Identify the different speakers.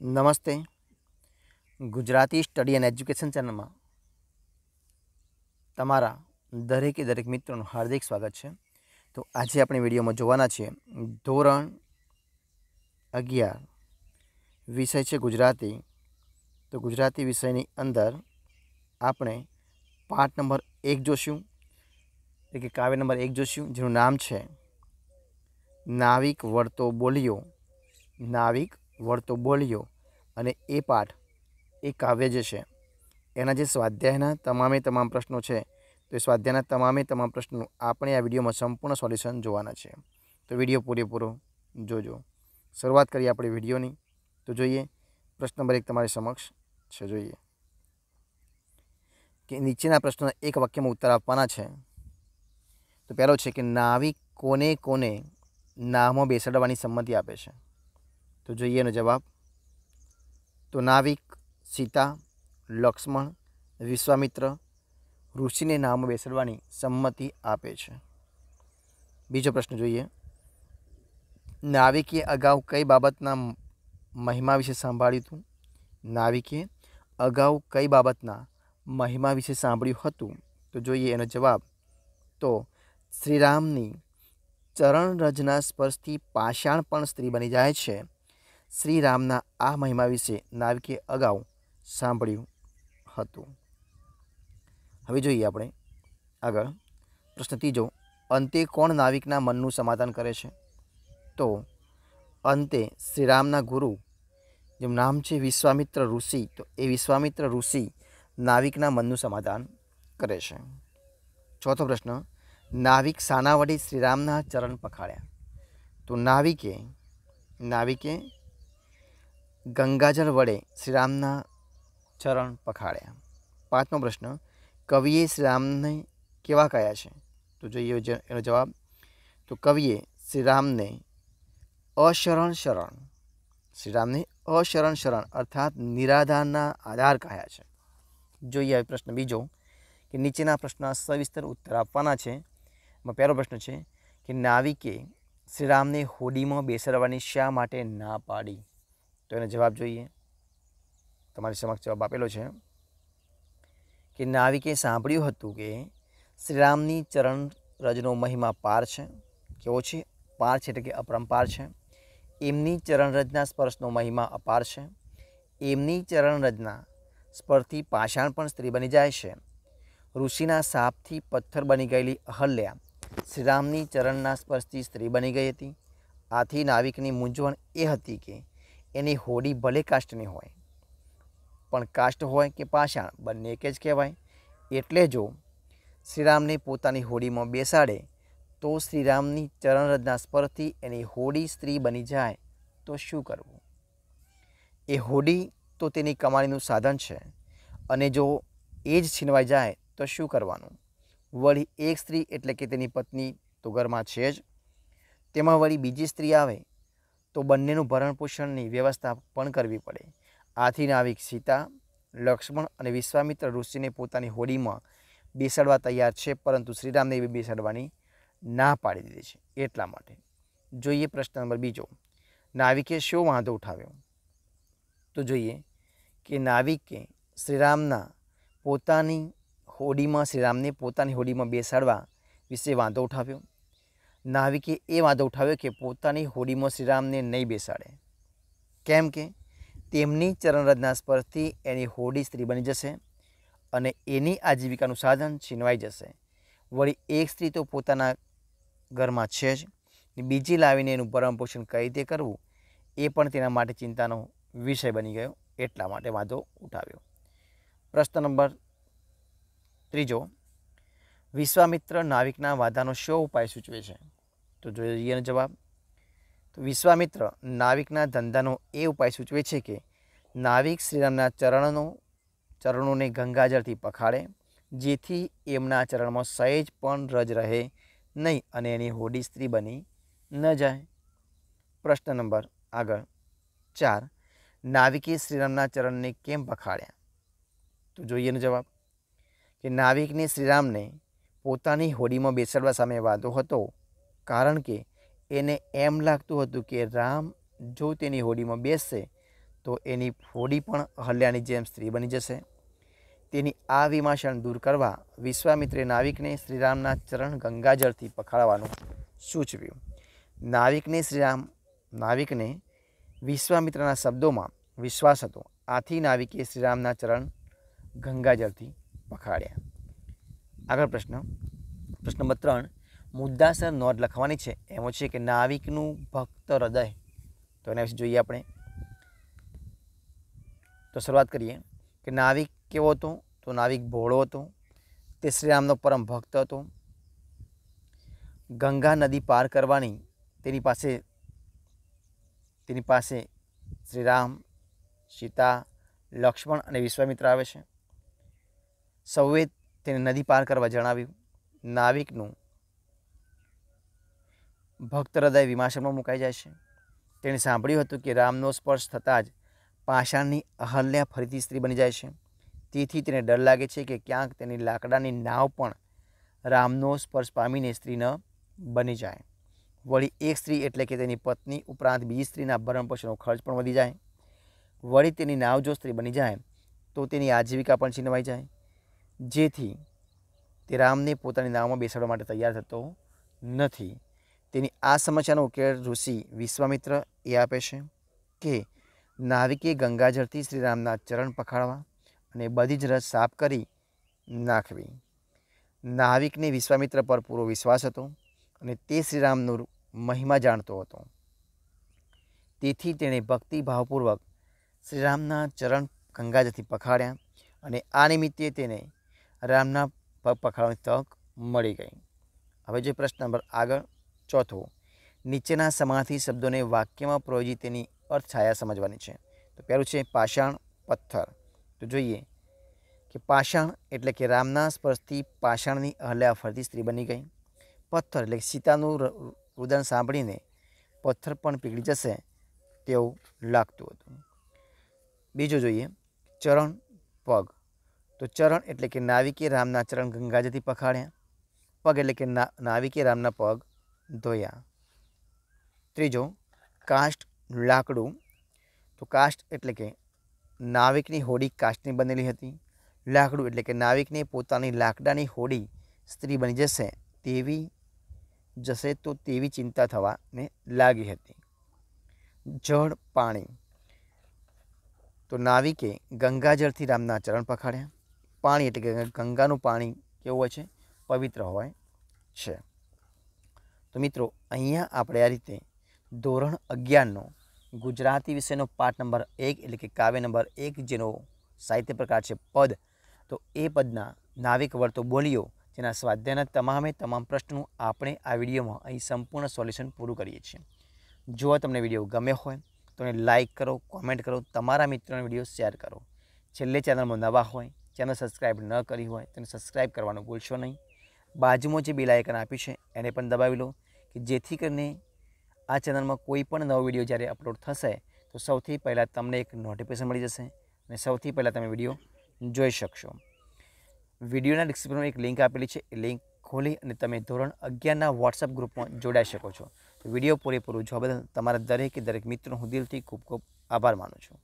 Speaker 1: નમસ્તે Gujarati study and education ચેનલમાં તમારા દરેકે દરેક મિત્રોનું હાર્દિક સ્વાગત છે તો આજે આપણે વિડીયોમાં જોવાના છીએ ધોરણ અગિયાર વિષય છે ગુજરાતી તો ગુજરાતી વિષયની અંદર આપણે પાઠ નંબર એક જોશું એટલે કે કાવ્ય નંબર એક જોશું જેનું નામ છે નાવિક વળતો બોલ્યો નાવિક વળતો બોલ્યો અને એ પાઠ એ કાવ્ય જે છે એના જે સ્વાધ્યાયના તમામે તમામ પ્રશ્નો છે તો એ સ્વાધ્યાયના તમામે તમામ પ્રશ્નો આપણે આ વિડીયોમાં સંપૂર્ણ સોલ્યુશન જોવાના છે તો વિડીયો પૂરેપૂરો જોજો શરૂઆત કરીએ આપણે વિડીયોની તો જોઈએ પ્રશ્ન નંબર એક તમારી સમક્ષ છે જોઈએ કે નીચેના પ્રશ્નોના એક વાક્યમાં ઉત્તર આપવાના છે તો પહેલો છે કે નાવિક કોને કોને નામો બેસાડવાની સંમતિ આપે છે તો જોઈએ એનો જવાબ તો નાવિક સીતા લક્ષ્મણ વિશ્વામિત્ર ઋષિને નામ બેસડવાની સંમતિ આપે છે બીજો પ્રશ્ન જોઈએ નાવિકે અગાઉ કઈ બાબતના મહિમા વિશે સાંભળ્યું હતું નાવિકે અગાઉ કઈ બાબતના મહિમા વિશે સાંભળ્યું હતું તો જોઈએ એનો જવાબ તો શ્રીરામની ચરણ રજના સ્પર્શથી પાષાણ પણ સ્ત્રી બની જાય છે શ્રીરામના આ મહિમા વિશે નાવિકે અગાઉ સાંભળ્યું હતું હવે જોઈએ આપણે આગળ પ્રશ્ન ત્રીજો અંતે કોણ નાવિકના મનનું સમાધાન કરે છે તો અંતે શ્રીરામના ગુરુ જેમ નામ છે વિશ્વામિત્ર ઋષિ તો એ વિશ્વામિત્ર ઋષિ નાવિકના મનનું સમાધાન કરે છે ચોથો પ્રશ્ન નાવિક સાના વડે શ્રીરામના ચરણ પખાડ્યા તો નાવિકે નાવિકે ગંગાજળ વડે શ્રીરામના ચરણ પખાડ્યા પાંચમો પ્રશ્ન કવિએ શ્રીરામને કેવા કયા છે તો જોઈએ એનો જવાબ તો કવિએ શ્રીરામને અશરણ શરણ શ્રીરામને અશરણ શરણ અર્થાત નિરાધારના આધાર કહ્યા છે જોઈએ હવે પ્રશ્ન બીજો કે નીચેના પ્રશ્ન સવિસ્તર ઉત્તર આપવાના છે એમાં પહેલો પ્રશ્ન છે કે નાવિકે શ્રીરામને હોડીમાં બેસાડવાની શા માટે ના પાડી તો એનો જવાબ જોઈએ તમારી સમક્ષ જવાબ આપેલો છે કે નાવિકે સાંભળ્યું હતું કે શ્રીરામની ચરણ રજનો મહિમા પાર છે કેવો છે પાર છે એટલે કે અપરંપાર છે એમની ચરણરજના સ્પર્શનો મહિમા અપાર છે એમની ચરણરજના સ્પર્શથી પાષાણ પણ સ્ત્રી બની જાય છે ઋષિના સાપથી પથ્થર બની ગયેલી અહલ્યા શ્રીરામની ચરણના સ્પર્શથી સ્ત્રી બની ગઈ હતી આથી નાવિકની મૂંઝવણ એ હતી કે એની હોડી ભલે કાષ્ટની હોય પણ કાષ્ટ હોય કે પાષાણ બંને એક જ કહેવાય એટલે જો શ્રીરામને પોતાની હોડીમાં બેસાડે તો શ્રીરામની ચરણરજના સ્પર્શથી એની હોડી સ્ત્રી બની જાય તો શું કરવું એ હોડી તો તેની કમાણીનું સાધન છે અને જો એ જ છીનવાઈ જાય તો શું કરવાનું વળી એક સ્ત્રી એટલે કે તેની પત્ની તો ઘરમાં છે જ તેમાં વળી બીજી સ્ત્રી આવે તો બંનેનું ભરણપોષણની વ્યવસ્થા પણ કરવી પડે આથી નાવિક સીતા લક્ષ્મણ અને વિશ્વામિત્ર ઋષિને પોતાની હોડીમાં બેસાડવા તૈયાર છે પરંતુ શ્રીરામદેવી બેસાડવાની ના પાડી દીધી છે એટલા માટે જોઈએ પ્રશ્ન નંબર બીજો નાવિકે શો વાંધો ઉઠાવ્યો તો જોઈએ કે નાવિકે શ્રીરામના પોતાની હોડીમાં શ્રીરામને પોતાની હોડીમાં બેસાડવા વિશે વાંધો ઉઠાવ્યો નાવિકે એ વાંધો ઉઠાવ્યો કે પોતાની હોડીમાં શ્રીરામને નહીં બેસાડે કેમ કે તેમની ચરણરચના સ્પર્શથી એની હોડી સ્ત્રી બની જશે અને એની આજીવિકાનું સાધન છીનવાઈ જશે વળી એક સ્ત્રી તો પોતાના ઘરમાં છે જ બીજી લાવીને એનું ભરણપોષણ કઈ રીતે કરવું એ પણ તેના માટે ચિંતાનો વિષય બની ગયો એટલા માટે વાંધો ઉઠાવ્યો પ્રશ્ન નંબર ત્રીજો વિશ્વામિત્ર નાવિકના વાધાનો શો ઉપાય સૂચવે છે તો જોઈએ એનો જવાબ તો વિશ્વામિત્ર નાવિકના ધંધાનો એ ઉપાય સૂચવે છે કે નાવિક શ્રીરામના ચરણનો ચરણોને ગંગાજળથી પખાડે જેથી એમના ચરણમાં સહેજ પણ રજ રહે નહીં અને એની હોડી સ્ત્રી બની ન જાય પ્રશ્ન નંબર આગળ ચાર નાવિકે શ્રીરામના ચરણને કેમ પખાડ્યા તો જોઈએનો જવાબ કે નાવિકને શ્રીરામને પોતાની હોડીમાં બેસાડવા સામે વાંધો હતો કારણ કે એને એમ લાગતું હતું કે રામ જો તેની હોડીમાં બેસશે તો એની હોડી પણ હલ્યાની જેમ સ્ત્રી બની જશે તેની આ વિમાસણ દૂર કરવા વિશ્વામિત્રે નાવિકને શ્રીરામના ચરણ ગંગાજળથી પખાડવાનું સૂચવ્યું નાવિકને શ્રીરામ નાવિકને વિશ્વામિત્રના શબ્દોમાં વિશ્વાસ હતો આથી નાવિકે શ્રીરામના ચરણ ગંગાજળથી પખાડ્યા આગળ પ્રશ્ન પ્રશ્ન નંબર ત્રણ મુદ્દાસર નોંધ લખવાની છે એમાં છે કે નાવિકનું ભક્ત હૃદય તો એના વિશે જોઈએ આપણે તો શરૂઆત કરીએ કે નાવિક કેવો હતો તો નાવિક ભોળો હતો તે શ્રીરામનો પરમ ભક્ત હતો ગંગા નદી પાર કરવાની તેની પાસે તેની પાસે શ્રીરામ સીતા લક્ષ્મણ અને વિશ્વામિત્ર આવે છે સૌએ તેને નદી પાર કરવા જણાવ્યું નાવિકનું ભક્ત હૃદય વિમાશનમાં મુકાઈ જાય છે તેણે સાંભળ્યું હતું કે રામનો સ્પર્શ થતાં જ પાષાણની અહલ્યા ફરીથી સ્ત્રી બની જાય છે તેથી તેને ડર લાગે છે કે ક્યાંક તેની લાકડાની નાવ પણ રામનો સ્પર્શ પામીને સ્ત્રી ન બની જાય વળી એક સ્ત્રી એટલે કે તેની પત્ની ઉપરાંત બીજી સ્ત્રીના ભરણ પોષણનો ખર્ચ પણ વધી જાય વળી તેની નાવ જો સ્ત્રી બની જાય તો તેની આજીવિકા પણ છીનવાઈ જાય જેથી તે રામને પોતાની નાવમાં બેસાડવા માટે તૈયાર થતો નથી તેની આ સમસ્યાનો ઉકેલ ઋષિ વિશ્વામિત્ર એ આપે છે કે નાવિકે ગંગાજળથી શ્રીરામના ચરણ પખાડવા અને બધી જ રસ સાફ કરી નાખવી નાવિકને વિશ્વામિત્ર પર પૂરો વિશ્વાસ હતો અને તે શ્રીરામનો મહિમા જાણતો હતો તેથી તેણે ભક્તિભાવપૂર્વક શ્રીરામના ચરણ ગંગાજળથી પખાડ્યા અને આ નિમિત્તે તેને રામના પગ પખાડવાની તક મળી ગઈ હવે જે પ્રશ્ન નંબર આગળ ચોથું નીચેના સમાધિ શબ્દોને વાક્યમાં પ્રયોજી તેની અર્થછાયા સમજવાની છે તો પહેલું છે પાષાણ પથ્થર તો જોઈએ કે પાષાણ એટલે કે રામના સ્પર્શથી પાષાણની અહલ્યા ફરતી સ્ત્રી બની ગઈ પથ્થર એટલે સીતાનું રુદન સાંભળીને પથ્થર પણ પીગળી જશે તેવું લાગતું હતું બીજું જોઈએ ચરણ પગ તો ચરણ એટલે કે નાવિકે રામના ચરણ ગંગાજથી પખાડ્યા પગ એટલે કે ના નાવિકે રામના પગ ધોયા ત્રીજો કાષ્ટ લાકડું તો કાષ્ટ એટલે કે નાવિકની હોડી કાસ્ટની બનેલી હતી લાકડું એટલે કે નાવિકને પોતાની લાકડાની હોડી સ્ત્રી બની જશે તેવી જશે તો તેવી ચિંતા થવાને લાગી હતી જળ પાણી તો નાવિકે ગંગાજળથી રામના ચરણ પખાડ્યા પાણી એટલે કે ગંગાનું પાણી કેવું હોય છે પવિત્ર હોય છે તો મિત્રો અહીંયા આપણે આ રીતે ધોરણ અગિયારનો ગુજરાતી વિષયનો પાઠ નંબર એક એટલે કે કાવ્ય નંબર એક જેનો સાહિત્ય પ્રકાર છે પદ તો એ પદના નાવિક વર્તો બોલીઓ જેના સ્વાધ્યાયના તમામે તમામ પ્રશ્નનું આપણે આ વિડીયોમાં અહીં સંપૂર્ણ સોલ્યુશન પૂરું કરીએ છીએ જો તમને વિડીયો ગમે હોય તો એને લાઇક કરો કોમેન્ટ કરો તમારા મિત્રોને વિડીયો શેર કરો છેલ્લે ચેનલમાં નવા હોય ચેનલ સબસ્ક્રાઈબ ન કરી હોય તેને સબસ્ક્રાઈબ કરવાનું ભૂલશો નહીં બાજુમાં જે બેલ આઇકન આપ્યું છે એને પણ દબાવી લો કે જેથી કરીને આ ચેનલમાં કોઈ પણ નવો વિડીયો જ્યારે અપલોડ થશે તો સૌથી પહેલાં તમને એક નોટિફિકેશન મળી જશે અને સૌથી પહેલાં તમે વિડીયો જોઈ શકશો વિડીયોના ડિસ્ક્રિપ્શનમાં એક લિંક આપેલી છે એ લિંક ખોલી અને તમે ધોરણ અગિયારના વોટ્સઅપ ગ્રુપમાં જોડાઈ શકો છો વિડીયો પૂરેપૂરું જોવા બદલ તમારા દરેકે દરેક મિત્રો હું દિલથી ખૂબ ખૂબ આભાર માનું છું